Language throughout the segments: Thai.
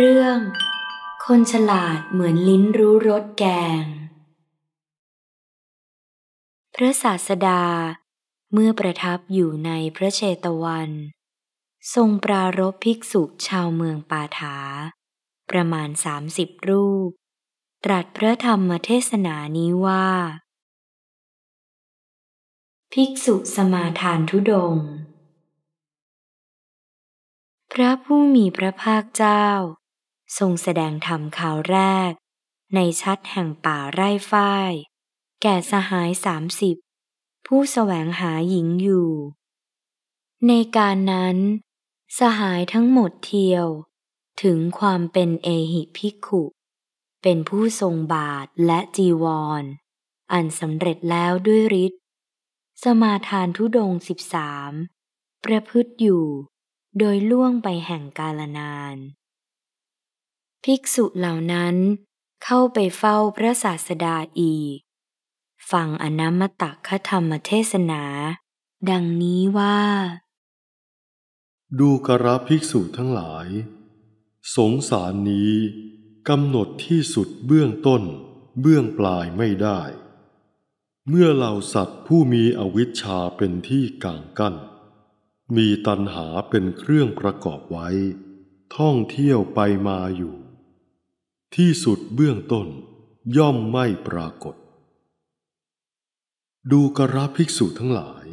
เรื่องคนฉลาดเหมือนลิ้นรู้รสแกง พระศาสดาเมื่อประทับอยู่ในพระเชตวัน ทรงปรารบภิกษุชาวเมืองปาถา ประมาณสามสิบรูป ตรัสพระธรรมเทศนานี้ว่า ภิกษุสมาทานทุดงพระผู้มีพระภาคเจ้าทรงแสดงธรรมข่าวแรก ในชัดแห่งป่าไร่ฝ้ายแก่สหายสามสิบผู้สแสวงหาหญิงอยู่ ในการนั้น สหายทั้งหมดเทียว ถึงความเป็นเอหิพิขุ เป็นผู้ทรงบาทและจีวร อันสำเร็จแล้วด้วยฤทธิ์สมาทานทุดงสิบสามประพฤติอยู่ โดยล่วงไปแห่งกาลนานภิกษุเหล่านั้นเข้าไปเฝ้าพระศาสดาอีก ฟังอนัมตะคธรรมเทศนาดังนี้ว่า ดูกระภิกษุทั้งหลาย สงสารนี้กำหนดที่สุดเบื้องต้นเบื้องปลายไม่ได้ เมื่อเหล่าสัตว์ผู้มีอวิชชาเป็นที่กางกัน้น มีตันหาเป็นเครื่องประกอบไว้ ท่องเที่ยวไปมาอยู่ที่สุดเบื้องต้นย่อมไม่ปรากฏ ดูกระภิกษุทั้งหลาย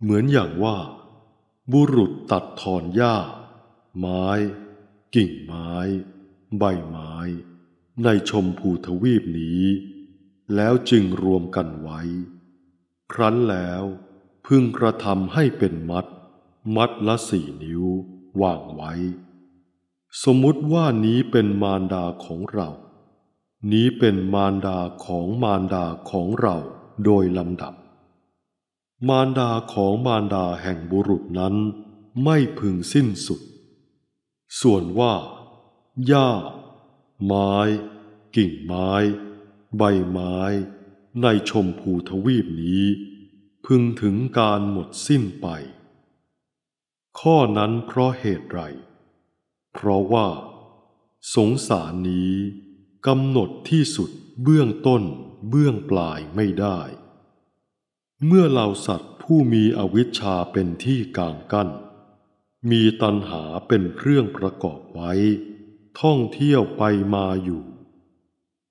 เหมือนอย่างว่า บุรุษตัดถอนหญ้าไม้ กิ่งไม้ ใบไม้ ในชมพูทวีปนี้ แล้วจึงรวมกันไว้ ครั้นแล้ว พึงกระทำให้เป็นมัด มัดละสี่นิ้ววางไว้สมมุติว่านี้เป็นมารดาของเรา นี้เป็นมารดาของมารดาของเราโดยลำดับ มารดาของมารดาแห่งบุรุษนั้นไม่พึงสิ้นสุด ส่วนว่าหญ้า ไม้ กิ่งไม้ ใบไม้ ในชมพูทวีปนี้ พึงถึงการหมดสิ้นไป ข้อนั้นเพราะเหตุไรเพราะว่า สงสารนี้กำหนดที่สุด เบื้องต้น เบื้องปลายไม่ได้ เมื่อเราสัตว์ผู้มีอวิชชาเป็นที่กางกัน้นมีตัณหาเป็นเครื่องประกอบไว้ ท่องเที่ยวไปมาอยู่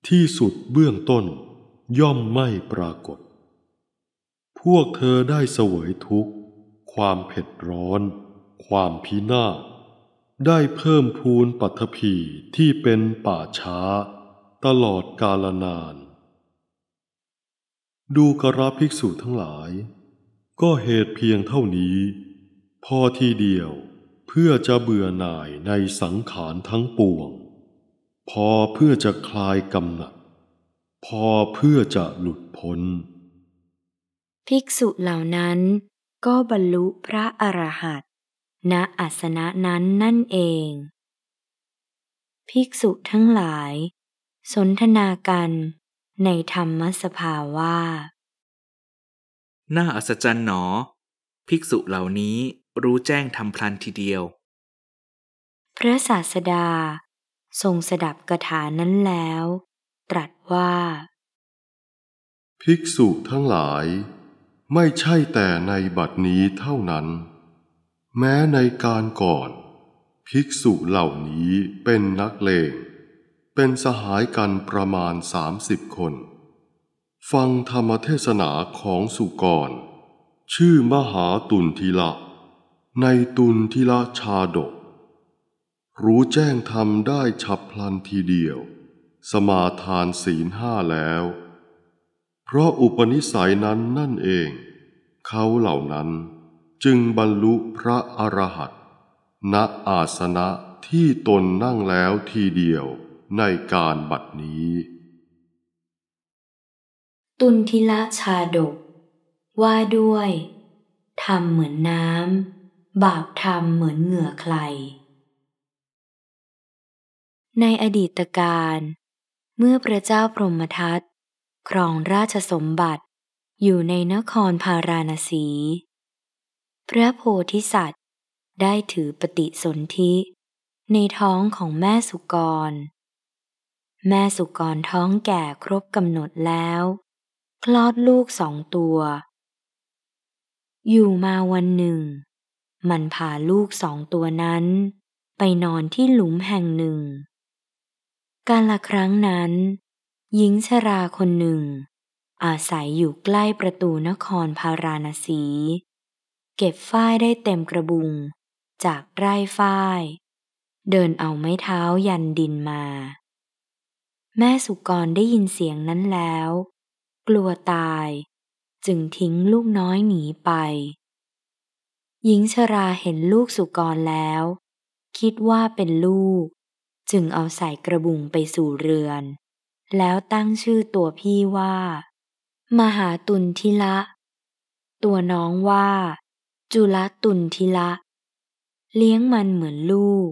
ที่สุดเบื้องต้น ย่อมไม่ปรากฏ พวกเธอได้เสวยทุกข์ ความเผ็ดร้อน ความพินาศได้เพิ่มพูนปัทภีที่เป็นป่าช้าตลอดกาลนาน ดูกราภิกษุทั้งหลาย ก็เหตุเพียงเท่านี้ พอทีเดียวเพื่อจะเบื่อหน่ายในสังขารทั้งปวง พอเพื่อจะคลายกำหนัดพอเพื่อจะหลุดพ้น ภิกษุเหล่านั้นก็บรรลุพระอรหันตณอาสนะนั้นนั่นเอง ภิกษุทั้งหลาย สนทนากันในธรรมสภาว่า น่าอัศจรรย์หนอ ภิกษุเหล่านี้รู้แจ้งทำพลันทีเดียว พระศาสดาทรงสดับกถานั้นแล้ว ตรัสว่า ภิกษุทั้งหลาย ไม่ใช่แต่ในบัดนี้เท่านั้นแม้ในการก่อน ภิกษุเหล่านี้เป็นนักเลง เป็นสหายกันประมาณสามสิบคน ฟังธรรมเทศนาของสุกร ชื่อมหาตุนทีละ ในตุนทีละชาดก รู้แจ้งธรรมได้ฉับพลันทีเดียว สมาทานศีลห้าแล้ว เพราะอุปนิสัยนั้นนั่นเอง เขาเหล่านั้นจึงบรรลุพระอรหันตณอาสนะที่ตนนั่งแล้วทีเดียวในการบัดนี้ ตุนทิละชาดกว่าด้วยทำเหมือนน้ำบาปทำเหมือนเหงื่อใคร ในอดีตการ เมื่อพระเจ้าพรหมทัตครองราชสมบัติอยู่ในนครพาราณสีพระโพธิสัตว์ได้ถือปฏิสนธิในท้องของแม่สุกร แม่สุกรท้องแก่ครบกำหนดแล้ว คลอดลูกสองตัว อยู่มาวันหนึ่ง มันพาลูกสองตัวนั้น ไปนอนที่หลุมแห่งหนึ่ง การละครั้งนั้นหญิงชราคนหนึ่ง อาศัยอยู่ใกล้ประตูนครพาราณสีเก็บฝ้ายได้เต็มกระบุง จากไร่ฝ้าย เดินเอาไม้เท้ายันดินมา แม่สุกรได้ยินเสียงนั้นแล้ว กลัวตาย จึงทิ้งลูกน้อยหนีไปหญิงชราเห็นลูกสุกรแล้ว คิดว่าเป็นลูก จึงเอาใส่กระบุงไปสู่เรือน แล้วตั้งชื่อตัวพี่ว่า มหาตุนทิละ ตัวน้องว่าจุลตุนทิละ เลี้ยงมันเหมือนลูก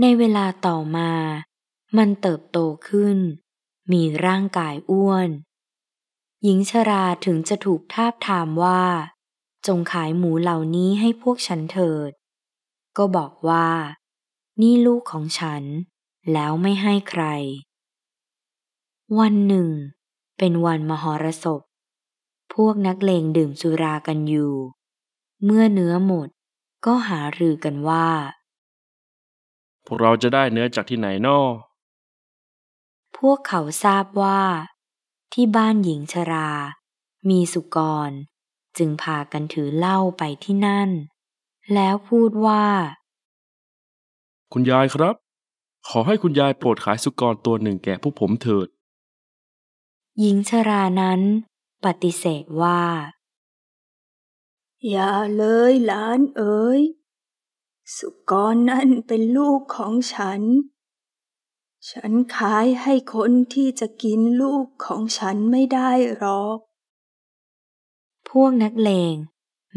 ในเวลาต่อมา มันเติบโตขึ้น มีร่างกายอ้วน หญิงชราถึงจะถูกทาบทามว่า จงขายหมูเหล่านี้ให้พวกฉันเถิด ก็บอกว่านี่ลูกของฉันแล้วไม่ให้ใคร วันหนึ่งเป็นวันมหรสพพวกนักเลงดื่มสุรากันอยู่ เมื่อเนื้อหมดก็หารือกันว่า พวกเราจะได้เนื้อจากที่ไหนนอพวกเขาทราบว่า ที่บ้านหญิงชรา มีสุกร จึงพากันถือเหล้าไปที่นั่น แล้วพูดว่า คุณยายครับ ขอให้คุณยายโปรดขายสุกรตัวหนึ่งแก่พวกผมเถิดหญิงชรานั้นปฏิเสธว่า อย่าเลยหลานเอ๋ยสุกรนั่นเป็นลูกของฉัน ฉันขายให้คนที่จะกินลูกของฉันไม่ได้หรอกพวกนักเลง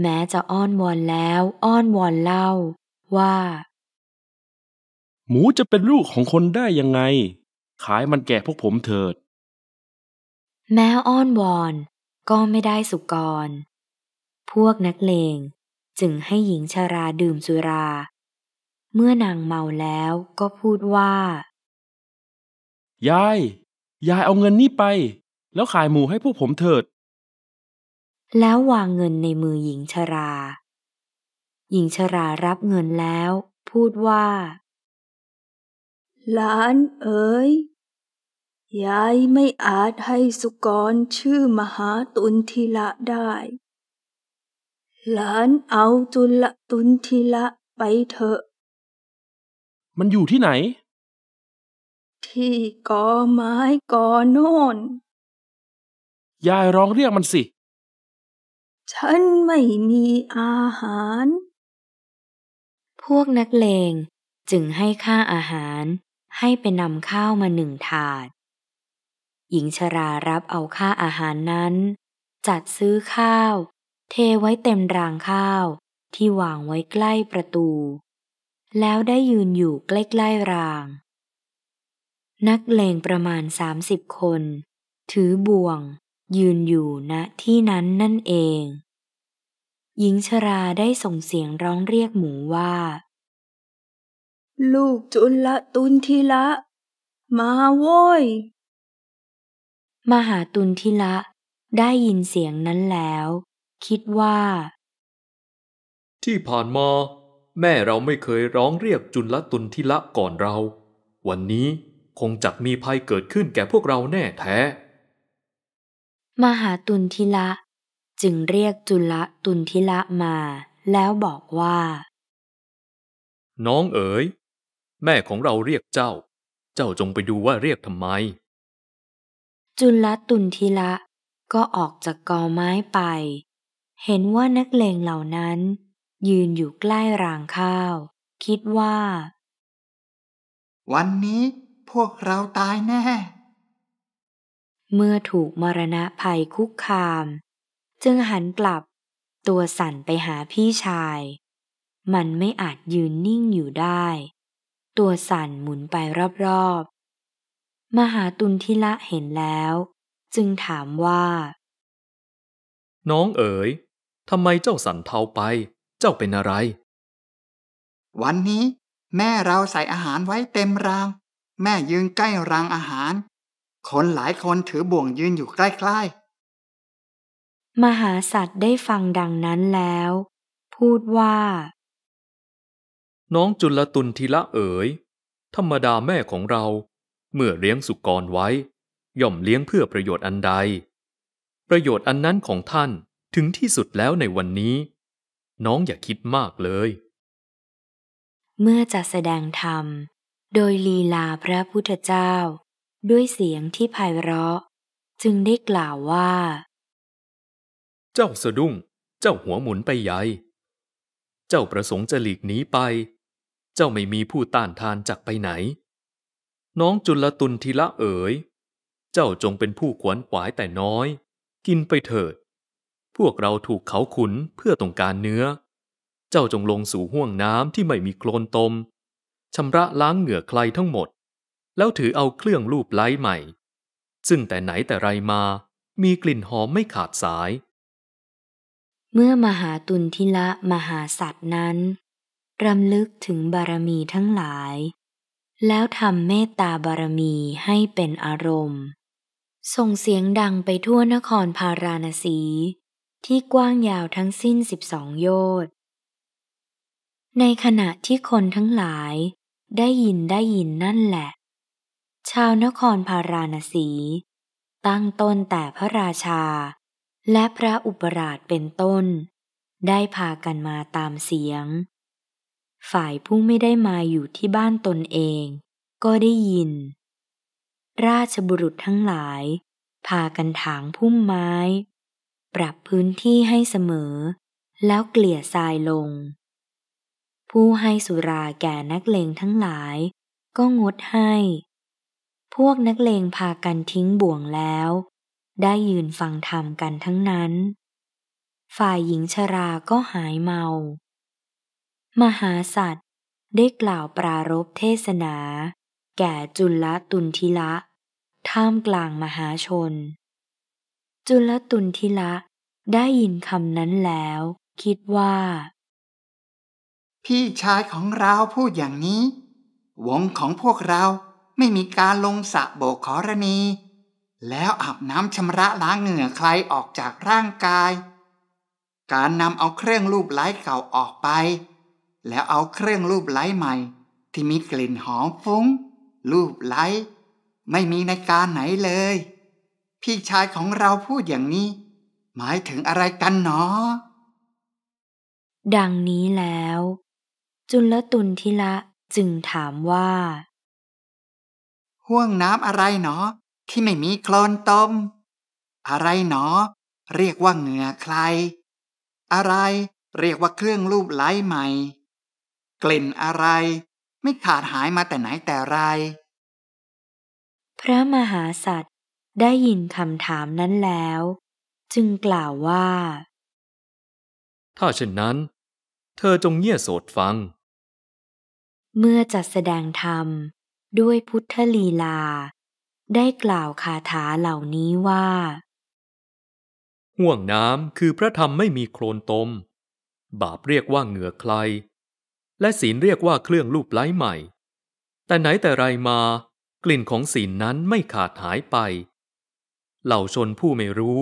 แม้จะอ้อนวอนแล้วอ้อนวอนเล่า ว่า หมูจะเป็นลูกของคนได้ยังไง ขายมันแก่พวกผมเถิดแม้อ้อนวอนก็ไม่ได้สุกรพวกนักเลงจึงให้หญิงชาราดื่มสุรา เมื่อนางเมาแล้วก็พูดว่า ยาย ยายเอาเงินนี่ไป แล้วขายหมูให้พวกผมเถิด แล้ววางเงินในมือหญิงชารา หญิงชารารับเงินแล้วพูดว่า หลานเอ๋ยยายไม่อาจให้สุกรชื่อมหาตุนทิละได้ หลานเอาจุลตุนทิละไปเถอะ มันอยู่ที่ไหน ที่กอไม้กอโน่นยายร้องเรียกมันสิ ฉันไม่มีอาหาร พวกนักเลงจึงให้ค่าอาหารให้ไปนำข้าวมาหนึ่งถาดหญิงชรารับเอาค่าอาหารนั้น จัดซื้อข้าว เทไว้เต็มรางข้าวที่วางไว้ใกล้ประตู แล้วได้ยืนอยู่ใกล้ๆราง นักเลงประมาณสามสิบคน ถือบ่วง ยืนอยู่ณที่นั้นนั่นเอง หญิงชราได้ส่งเสียงร้องเรียกหมูว่า ลูกจุละตุนทีละมาโว้ยมหาตุนทิละได้ยินเสียงนั้นแล้ว คิดว่า ที่ผ่านมา แม่เราไม่เคยร้องเรียกจุลตุนทิละก่อนเรา วันนี้คงจักมีภัยเกิดขึ้นแก่พวกเราแน่แท้ มหาตุนทิละ จึงเรียกจุลตุนทิละมา แล้วบอกว่า น้องเอ๋ยแม่ของเราเรียกเจ้า เจ้าจงไปดูว่าเรียกทำไมจุลตุนทิละ ก็ออกจากกอไม้ไป เห็นว่านักเลงเหล่านั้นยืนอยู่ใกล้รางข้าว คิดว่า วันนี้พวกเราตายแน่ เมื่อถูกมรณะภัยคุกคาม จึงหันกลับตัวสั่นไปหาพี่ชาย มันไม่อาจยืนนิ่งอยู่ได้ ตัวสั่นหมุนไปรอบมหาตุนทิละเห็นแล้ว จึงถามว่า น้องเอ๋ยทำไมเจ้าสันเทาไปเจ้าเป็นอะไร วันนี้ แม่เราใส่อาหารไว้เต็มราง แม่ยืนใกล้รางอาหาร คนหลายคนถือบ่วงยืนอยู่ใกล้ๆ มหาสัตว์ได้ฟังดังนั้นแล้ว พูดว่า น้องจุลตุนทิละเอ๋ย ธรรมดาแม่ของเราเมื่อเลี้ยงสุกรไว้ ย่อมเลี้ยงเพื่อประโยชน์อันใด ประโยชน์อันนั้นของท่านถึงที่สุดแล้วในวันนี้ น้องอย่าคิดมากเลย เมื่อจะแสดงธรรม โดยลีลาพระพุทธเจ้า ด้วยเสียงที่ไพเราะ จึงได้กล่าวว่า เจ้าสะดุ้งเจ้าหัวหมุนไปใหญ่ เจ้าประสงค์จะหลีกหนีไป เจ้าไม่มีผู้ต้านทานจากไปไหนน้องจุลตุลทีละเอ๋ย เจ้าจงเป็นผู้ขวนขวายแต่น้อย กินไปเถิด พวกเราถูกเขาขุนเพื่อต้องการเนื้อ เจ้าจงลงสู่ห่วงน้ำที่ไม่มีโคลนตมชำระล้างเหงื่อใครทั้งหมด แล้วถือเอาเครื่องลูบไล้ใหม่ ซึ่งแต่ไหนแต่ไรมา มีกลิ่นหอมไม่ขาดสาย เมื่อมหาตุนทิละมหาสัตว์นั้นรำลึกถึงบารมีทั้งหลายแล้วทำเมตตาบารมีให้เป็นอารมณ์ ส่งเสียงดังไปทั่วนครพาราณสีที่กว้างยาวทั้งสิ้นสิบสองโยชน์ในขณะที่คนทั้งหลายได้ยินได้ยินนั่นแหละ ชาวนครพาราณสี ตั้งต้นแต่พระราชา และพระอุปราชเป็นต้น ได้พากันมาตามเสียงฝ่ายผู้ไม่ได้มาอยู่ที่บ้านตนเอง ก็ได้ยิน ราชบุรุษทั้งหลายพากันถางพุ่มไม้ ปรับพื้นที่ให้เสมอ แล้วเกลี่ยทรายลง ผู้ให้สุราแก่นักเลงทั้งหลาย ก็งดให้ พวกนักเลงพากันทิ้งบ่วงแล้ว ได้ยืนฟังธรรมกันทั้งนั้น ฝ่ายหญิงชราก็หายเมามหาสัตว์ได้กล่าวปรารบเทศนา แก่จุลตุนทิละ ท่ามกลางมหาชน จุลตุนทิละได้ยินคำนั้นแล้ว คิดว่า พี่ชายของเราพูดอย่างนี้วงของพวกเราไม่มีการลงสระโบกขอรณี แล้วอาบน้ำชำระล้างเหงื่อใครออกจากร่างกาย การนำเอาเครื่องรูปไล้เก่าออกไปแล้วเอาเครื่องรูปไล้ใหม่ ที่มีกลิ่นหอมฟุ้งรูปไล้ไม่มีในการไหนเลย พี่ชายของเราพูดอย่างนี้หมายถึงอะไรกันหนอ ดังนี้แล้ว จุลตุนทิละจึงถามว่า ห่วงน้ำอะไรหนอ ที่ไม่มีโคลนต้ม อะไรหนอ เรียกว่าเหงื่อใคร อะไรเรียกว่าเครื่องรูปไล้ใหม่กลิ่นอะไรไม่ขาดหายมาแต่ไหนแต่ไรพระมหาสัตว์ได้ยินคำถามนั้นแล้ว จึงกล่าวว่า ถ้าเช่นนั้น เธอจงเงี่ยโสดฟัง เมื่อจัดแสดงธรรมด้วยพุทธลีลา ได้กล่าวคาถาเหล่านี้ว่า ห่วงน้ำคือพระธรรมไม่มีโคลนตม บาปเรียกว่าเหงื่อใครและศีลเรียกว่าเครื่องรูปไล้ใหม่ แต่ไหนแต่ไรมากลิ่นของศีลนั้นไม่ขาดหายไป เหล่าชนผู้ไม่รู้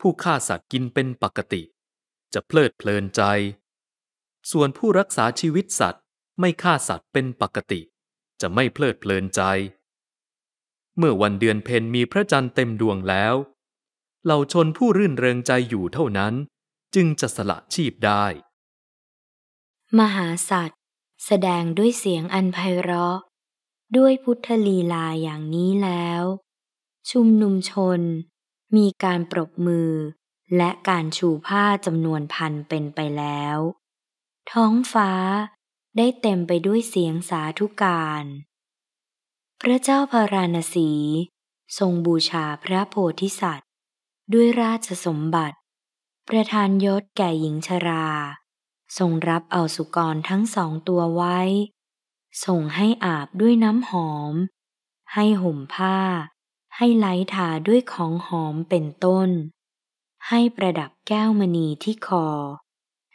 ผู้ฆ่าสัตว์กินเป็นปกติ จะเพลิดเพลินใจ ส่วนผู้รักษาชีวิตสัตว์ ไม่ฆ่าสัตว์เป็นปกติ จะไม่เพลิดเพลินใจ เมื่อวันเดือนเพ็ญมีพระจันทร์เต็มดวงแล้วเหล่าชนผู้รื่นเริงใจอยู่เท่านั้น จึงจะสละชีพได้มหาสัตว์แสดงด้วยเสียงอันไพเราะ ด้วยพุทธลีลาอย่างนี้แล้ว ชุมนุมชนมีการปรบมือและการชูผ้าจำนวนพันเป็นไปแล้ว ท้องฟ้าได้เต็มไปด้วยเสียงสาธุการ พระเจ้าพาราณสี ทรงบูชาพระโพธิสัตว์ ด้วยราชสมบัติ ประทานยศแก่หญิงชราทรงรับเอาสุกรทั้งสองตัวไว้ ส่งให้อาบด้วยน้ำหอม ให้ห่มผ้า ให้ไล้ทาด้วยของหอมเป็นต้น ให้ประดับแก้วมณีที่คอ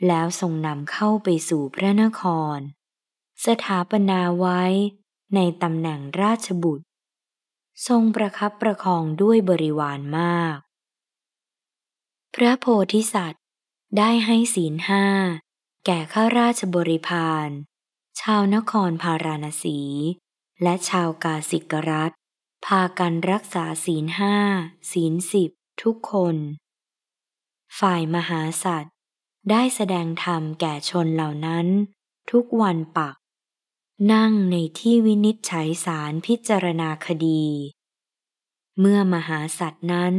แล้วทรงนำเข้าไปสู่พระนคร สถาปนาไว้ในตำแหน่งราชบุตร ทรงประคับประคองด้วยบริวารมาก พระโพธิสัตว์ ได้ให้ศีลห้าแก่ข้าราชบริพาร ชาวนครพาราณสี และชาวกาสิกรัฐ พากันรักษาศีลห้าศีลสิบทุกคน ฝ่ายมหาสัตว์ ได้แสดงธรรมแก่ชนเหล่านั้นทุกวันปัก นั่งในที่วินิจฉัยสารพิจารณาคดี เมื่อมหาสัตว์นั้น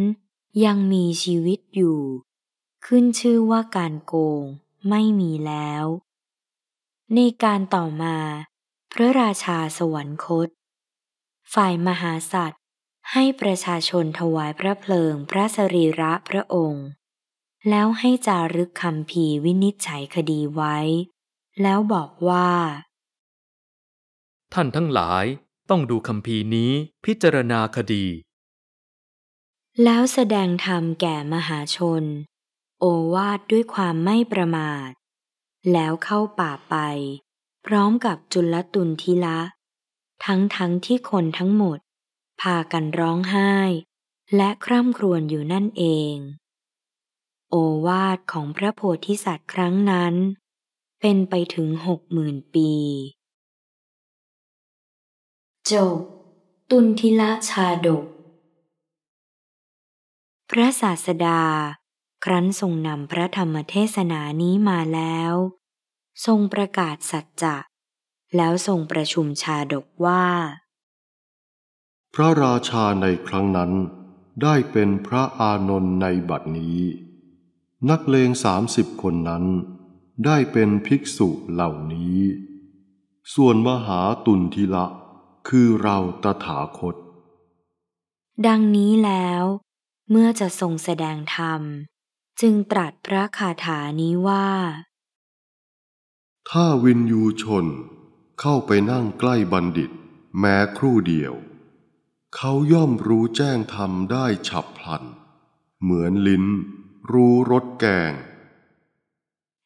ยังมีชีวิตอยู่ ขึ้นชื่อว่าการโกงไม่มีแล้ว ในการต่อมา พระราชาสวรรคต ฝ่ายมหาสัตว์ให้ประชาชนถวายพระเพลิงพระสรีระพระองค์ แล้วให้จารึกคำภีวินิจฉัยคดีไว้ แล้วบอกว่า ท่านทั้งหลายต้องดูคำภีนี้พิจารณาคดี แล้วแสดงธรรมแก่มหาชนโอวาดด้วยความไม่ประมาท แล้วเข้าป่าไป พร้อมกับจุลตุนทิละ ทั้งทั้งที่คนทั้งหมด พากันร้องไห้ และคร่ำครวญอยู่นั่นเอง โอวาทของพระโพธิสัตว์ครั้งนั้น เป็นไปถึงหกหมื่นปีจบตุนทิละชาดก พระศาสดาครั้นทรงนำพระธรรมเทศนานี้มาแล้ว ทรงประกาศสัจจะ แล้วทรงประชุมชาดกว่า พระราชาในครั้งนั้นได้เป็นพระอานนท์ในบัดนี้ นักเลงสามสิบคนนั้น ได้เป็นภิกษุเหล่านี้ ส่วนมหาตุนทิละคือเราตถาคต ดังนี้แล้ว เมื่อจะทรงแสดงธรรมจึงตรัสพระคาถานี้ว่า ถ้าวินยูชนเข้าไปนั่งใกล้บัณฑิตแม้ครู่เดียว เขาย่อมรู้แจ้งธรรมได้ฉับพลัน เหมือนลิ้นรู้รสแกง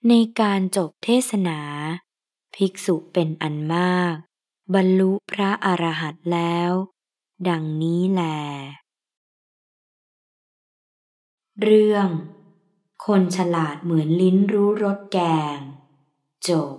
ในการจบเทศนา ภิกษุเป็นอันมาก บรรลุพระอรหันต์แล้ว ดังนี้แล เรื่องคนฉลาดเหมือนลิ้นรู้รสแกงจบ